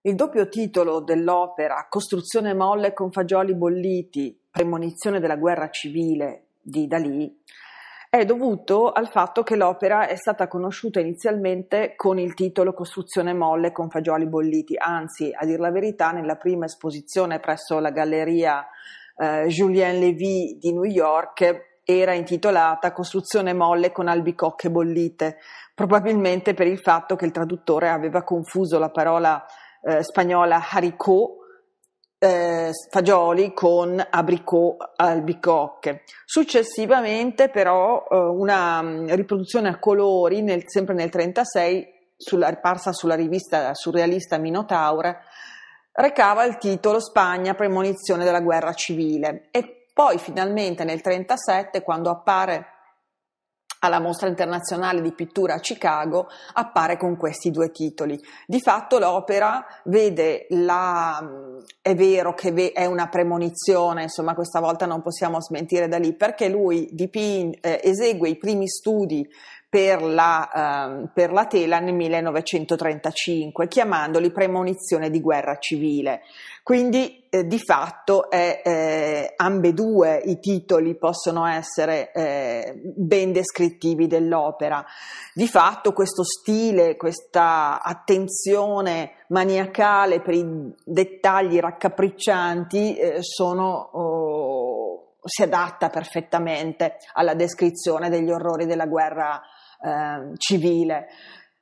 Il doppio titolo dell'opera Costruzione molle con fagioli bolliti, premonizione della guerra civile di Dalì, è dovuto al fatto che l'opera è stata conosciuta inizialmente con il titolo Costruzione molle con fagioli bolliti, anzi, a dir la verità, nella prima esposizione presso la galleria eh, Julien Lévy di New York era intitolata Costruzione molle con albicocche bollite, probabilmente per il fatto che il traduttore aveva confuso la parola eh, spagnola haricot, eh, fagioli con abricot albicocche. Successivamente però eh, una mm, riproduzione a colori, nel, sempre nel 1936, sulla, riparsa sulla rivista surrealista Minotaure, recava il titolo Spagna, premonizione della guerra civile. E poi finalmente nel 1937, quando appare alla Mostra internazionale di pittura a Chicago appare con questi due titoli. Di fatto l'opera vede la... è vero che è una premonizione, insomma questa volta non possiamo smentire da lì, perché lui dipinge, eh, esegue i primi studi per la, eh, per la tela nel 1935, chiamandoli premonizione di guerra civile. Quindi eh, di fatto è, eh, ambedue i titoli possono essere eh, ben descrittivi dell'opera. Di fatto questo stile, questa attenzione maniacale per i dettagli raccapriccianti eh, sono, oh, si adatta perfettamente alla descrizione degli orrori della guerra civile. Ehm, civile.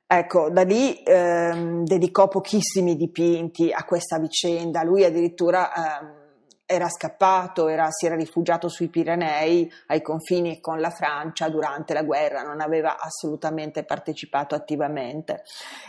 Ecco, da lì ehm, dedicò pochissimi dipinti a questa vicenda, lui addirittura ehm, era scappato, era, si era rifugiato sui Pirenei ai confini con la Francia durante la guerra, non aveva assolutamente partecipato attivamente.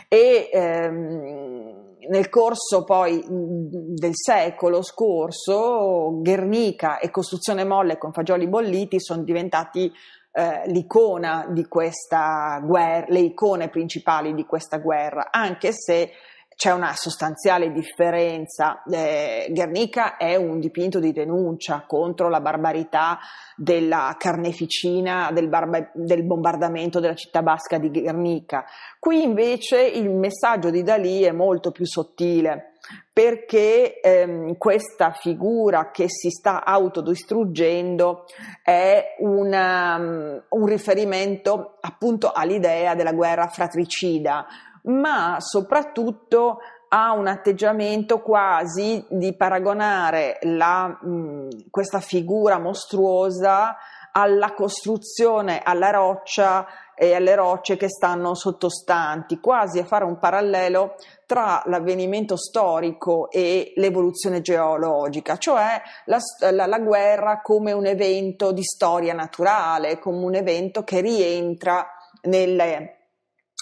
E ehm, nel corso poi del secolo scorso, Guernica e Costruzione Molle con fagioli bolliti sono diventati eh, l'icona di questa guerra, le icone principali di questa guerra, anche se c'è una sostanziale differenza. Eh, Guernica è un dipinto di denuncia contro la barbarità della carneficina, del, barba- del, bombardamento della città basca di Guernica. Qui invece il messaggio di Dalì è molto più sottile perché ehm, questa figura che si sta autodistruggendo è una, mm, un riferimento appunto all'idea della guerra fratricida, ma soprattutto ha un atteggiamento quasi di paragonare la, mh, mm, questa figura mostruosa alla costruzione, alla roccia e alle rocce che stanno sottostanti, quasi a fare un parallelo tra l'avvenimento storico e l'evoluzione geologica, cioè la, la, la guerra come un evento di storia naturale, come un evento che rientra nelle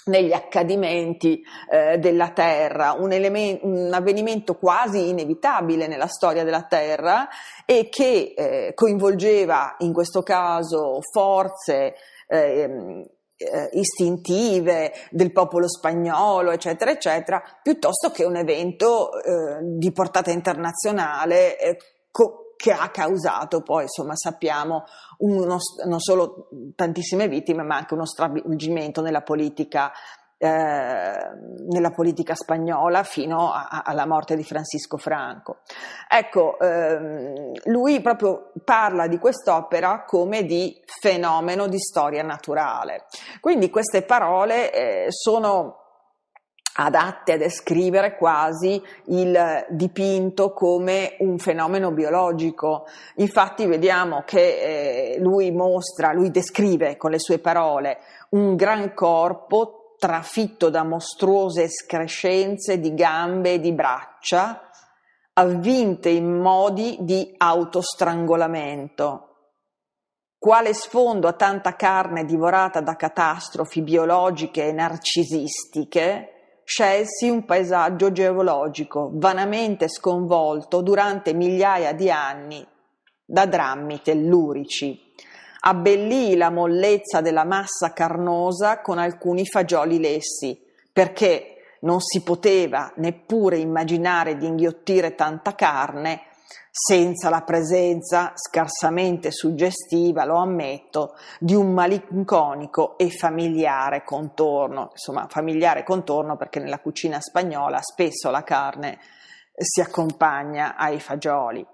negli accadimenti eh, della Terra, un, element, un, avvenimento quasi inevitabile nella storia della Terra e che eh, coinvolgeva in questo caso forze ehm, eh, istintive del popolo spagnolo, eccetera, eccetera, piuttosto che un evento eh, di portata internazionale. Eh, co- che ha causato poi, insomma, sappiamo, uno, non solo tantissime vittime, ma anche uno stravolgimento nella politica eh, nella politica spagnola fino a, a, alla morte di Francisco Franco. Ecco, ehm, lui proprio parla di quest'opera come di fenomeno di storia naturale. Quindi queste parole eh, sono adatte a descrivere quasi il dipinto come un fenomeno biologico. Infatti vediamo che eh, lui mostra, lui descrive con le sue parole un gran corpo trafitto da mostruose escrescenze di gambe e di braccia, avvinte in modi di autostrangolamento. Quale sfondo a tanta carne divorata da catastrofi biologiche e narcisistiche, scelsi un paesaggio geologico vanamente sconvolto durante migliaia di anni da drammi tellurici. Abbellì la mollezza della massa carnosa con alcuni fagioli lessi, perché non si poteva neppure immaginare di inghiottire tanta carne senza la presenza scarsamente suggestiva, lo ammetto, di un malinconico e familiare contorno, insomma familiare contorno perché nella cucina spagnola spesso la carne si accompagna ai fagioli.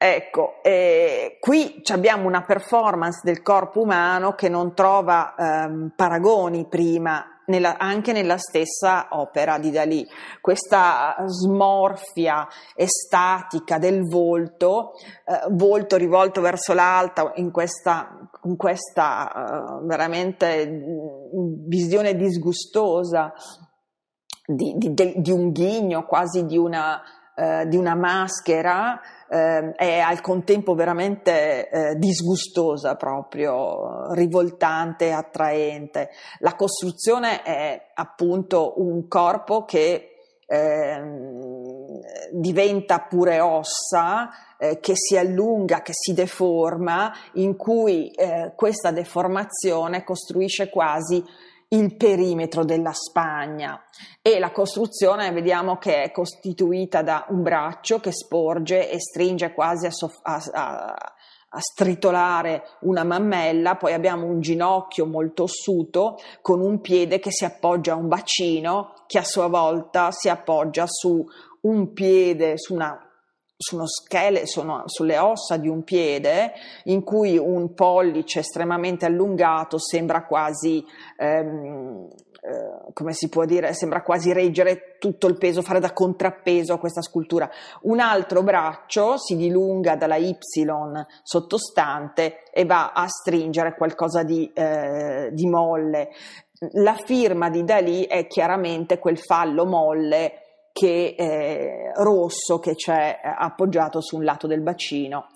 Ecco, eh, qui abbiamo una performance del corpo umano che non trova ehm, paragoni prima nella, anche nella stessa opera di Dalì. Questa smorfia estatica del volto, eh, volto rivolto verso l'alto in questa, in questa eh, veramente mm, visione disgustosa di, di, di, un ghigno, quasi di una eh, di una maschera eh, è al contempo veramente eh, disgustosa proprio, rivoltante, attraente. La costruzione è appunto un corpo che ehm, diventa pure ossa, eh, che si allunga, che si deforma, in cui eh, questa deformazione costruisce quasi il perimetro della Spagna e la costruzione vediamo che è costituita da un braccio che sporge e stringe quasi a, soff- a, a, a stritolare una mammella, poi abbiamo un ginocchio molto ossuto con un piede che si appoggia a un bacino che a sua volta si appoggia su un piede, su una sono schele, sono sulle ossa di un piede in cui un pollice estremamente allungato sembra quasi, ehm, eh, come si può dire, sembra quasi reggere tutto il peso, fare da contrappeso a questa scultura. Un altro braccio si dilunga dalla Y sottostante e va a stringere qualcosa di, eh, di molle. La firma di Dalì è chiaramente quel fallo molle che, eh, rosso che c'è eh, appoggiato su un lato del bacino.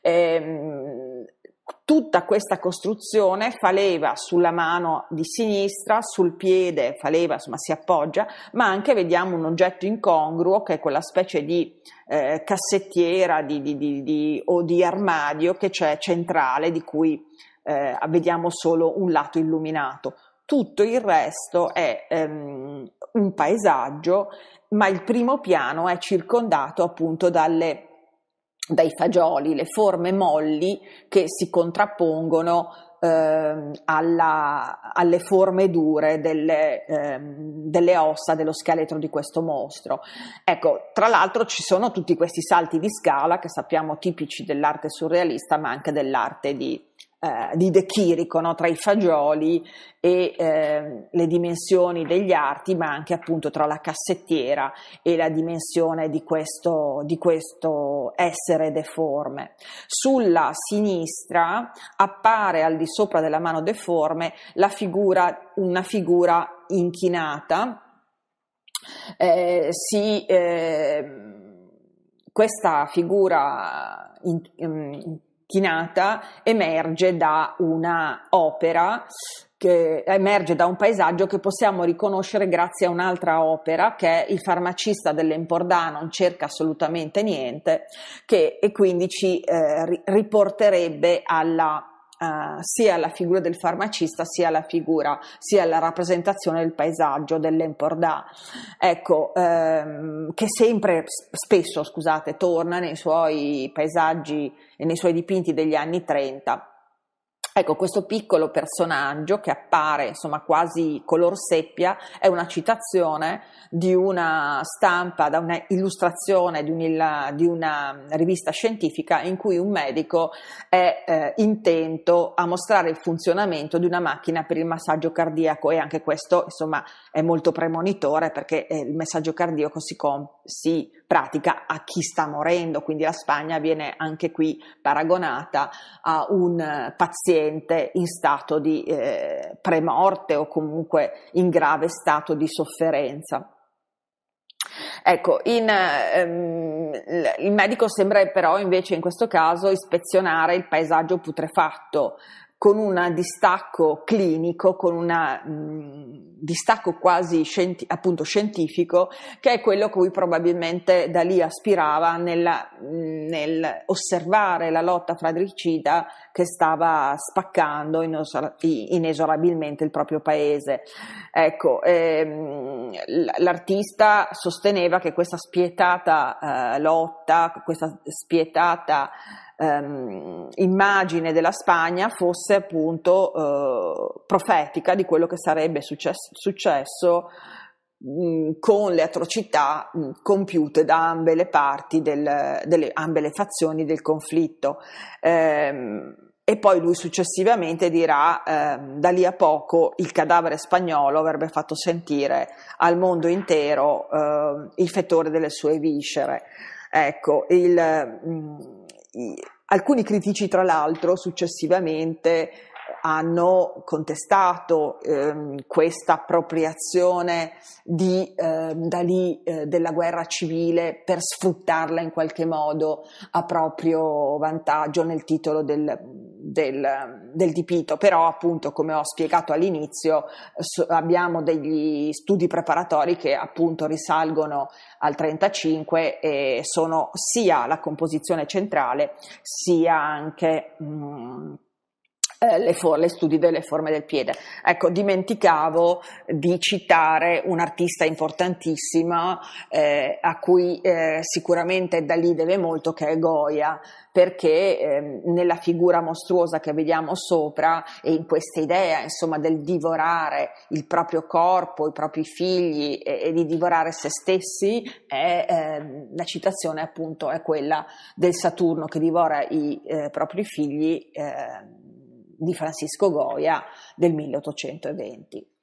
Ehm, tutta questa costruzione fa leva sulla mano di sinistra, sul piede fa leva, insomma si appoggia, ma anche vediamo un oggetto incongruo che è quella specie di eh, cassettiera di, di, di, o di armadio che c'è centrale di cui eh, vediamo solo un lato illuminato tutto il resto è ehm, un paesaggio, ma il primo piano è circondato appunto dalle, dai fagioli, le forme molli che si contrappongono ehm, alla, alle forme dure delle, ehm, delle, ossa dello scheletro di questo mostro. Ecco, tra l'altro ci sono tutti questi salti di scala che sappiamo tipici dell'arte surrealista, ma anche dell'arte di, eh, di De Chirico no? tra i fagioli e eh, le dimensioni degli arti, ma anche appunto tra la cassettiera e la dimensione di questo, di questo essere deforme. Sulla sinistra appare al di sopra della mano deforme la figura, una figura inchinata. Eh, si, ehm, questa figura in, in, macchinata emerge da una opera che emerge da un paesaggio che possiamo riconoscere grazie a un'altra opera che è Il farmacista dell'Empordà non cerca assolutamente niente che, e quindi ci eh, riporterebbe alla eh, sia alla figura del farmacista sia alla figura, sia alla rappresentazione del paesaggio, dell'empordà, ecco, ehm, che sempre, spesso, scusate, torna nei suoi paesaggi e nei suoi dipinti degli anni 30 Ecco, questo piccolo personaggio che appare insomma quasi color seppia è una citazione di una stampa, da un'illustrazione di, un, di, una rivista scientifica in cui un medico è eh, intento a mostrare il funzionamento di una macchina per il massaggio cardiaco e anche questo insomma è molto premonitore perché eh, il messaggio cardiaco si, com- si pratica a chi sta morendo, quindi la Spagna viene anche qui paragonata a un eh, paziente in stato di eh, premorte o comunque in grave stato di sofferenza. Ecco, in, ehm, il medico sembra però invece in questo caso ispezionare il paesaggio putrefatto, con un distacco clinico, con un mm, distacco quasi scienti- appunto scientifico, che è quello cui probabilmente da lì aspirava nella, mm, nel osservare la lotta fratricida che stava spaccando inesorabilmente il proprio paese. Ecco, ehm, l'artista sosteneva che questa spietata eh, lotta, questa spietata ehm, immagine della Spagna fosse appunto eh, profetica di quello che sarebbe successo, successo mm, con le atrocità mm, compiute da ambe le parti, del, delle, ambe le fazioni del conflitto. Ehm, e poi lui successivamente dirà ehm, da lì a poco il cadavere spagnolo avrebbe fatto sentire al mondo intero ehm, il fettore delle sue viscere. Ecco, il, mm, alcuni critici, tra l'altro, successivamente hanno contestato ehm, questa appropriazione di eh, Dalì eh, della guerra civile per sfruttarla in qualche modo a proprio vantaggio nel titolo del, del, del, dipinto, però appunto come ho spiegato all'inizio so, abbiamo degli studi preparatori che appunto risalgono al 35 e sono sia la composizione centrale sia anche mh, eh, le, for- le studi delle forme del piede. Ecco, dimenticavo di citare un'artista importantissima eh, a cui eh, sicuramente da lì deve molto, che è Goya, perché eh, nella figura mostruosa che vediamo sopra e in questa idea insomma del divorare il proprio corpo, i propri figli e, e di divorare se stessi, è, ehm, la citazione appunto è quella del Saturno che divora i eh, propri figli ehm, di Francisco Goya del 1820.